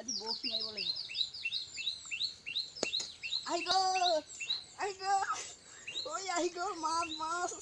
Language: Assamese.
আজি বৰশী মাৰিব লাগিব আহি গ আহি গ ঐ আহি গ মাছ মাছ